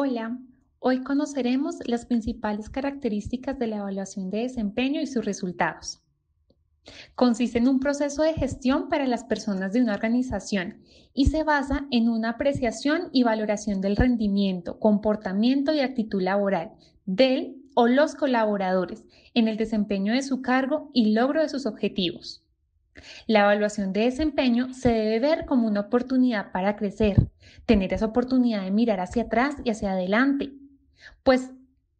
Hola, hoy conoceremos las principales características de la evaluación de desempeño y sus resultados. Consiste en un proceso de gestión para las personas de una organización y se basa en una apreciación y valoración del rendimiento, comportamiento y actitud laboral del o los colaboradores en el desempeño de su cargo y logro de sus objetivos. La evaluación de desempeño se debe ver como una oportunidad para crecer, tener esa oportunidad de mirar hacia atrás y hacia adelante, pues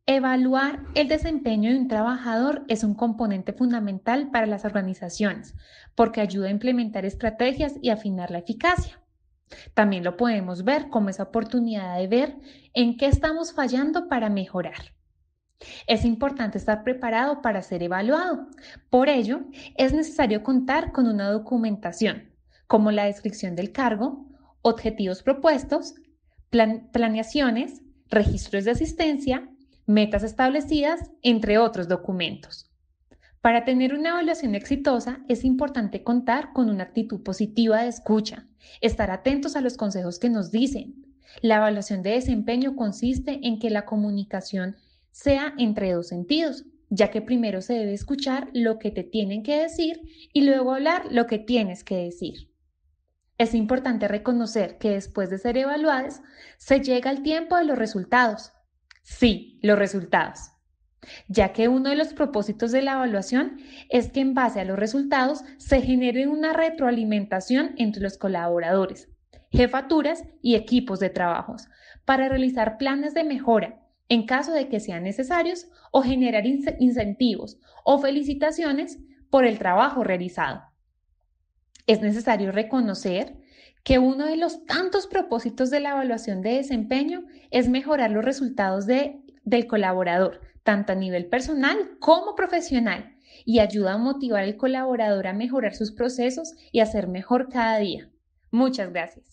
evaluar el desempeño de un trabajador es un componente fundamental para las organizaciones, porque ayuda a implementar estrategias y afinar la eficacia. También lo podemos ver como esa oportunidad de ver en qué estamos fallando para mejorar. Es importante estar preparado para ser evaluado. Por ello, es necesario contar con una documentación, como la descripción del cargo, objetivos propuestos, planeaciones, registros de asistencia, metas establecidas, entre otros documentos. Para tener una evaluación exitosa es importante contar con una actitud positiva de escucha, estar atentos a los consejos que nos dicen. La evaluación de desempeño consiste en que la comunicación sea entre dos sentidos, ya que primero se debe escuchar lo que te tienen que decir y luego hablar lo que tienes que decir. Es importante reconocer que después de ser evaluadas, se llega el tiempo de los resultados. Sí, los resultados. Ya que uno de los propósitos de la evaluación es que en base a los resultados se genere una retroalimentación entre los colaboradores, jefaturas y equipos de trabajos para realizar planes de mejora en caso de que sean necesarios, o generar incentivos o felicitaciones por el trabajo realizado. Es necesario reconocer que uno de los tantos propósitos de la evaluación de desempeño es mejorar los resultados de, del colaborador, tanto a nivel personal como profesional, y ayuda a motivar al colaborador a mejorar sus procesos y a ser mejor cada día. Muchas gracias.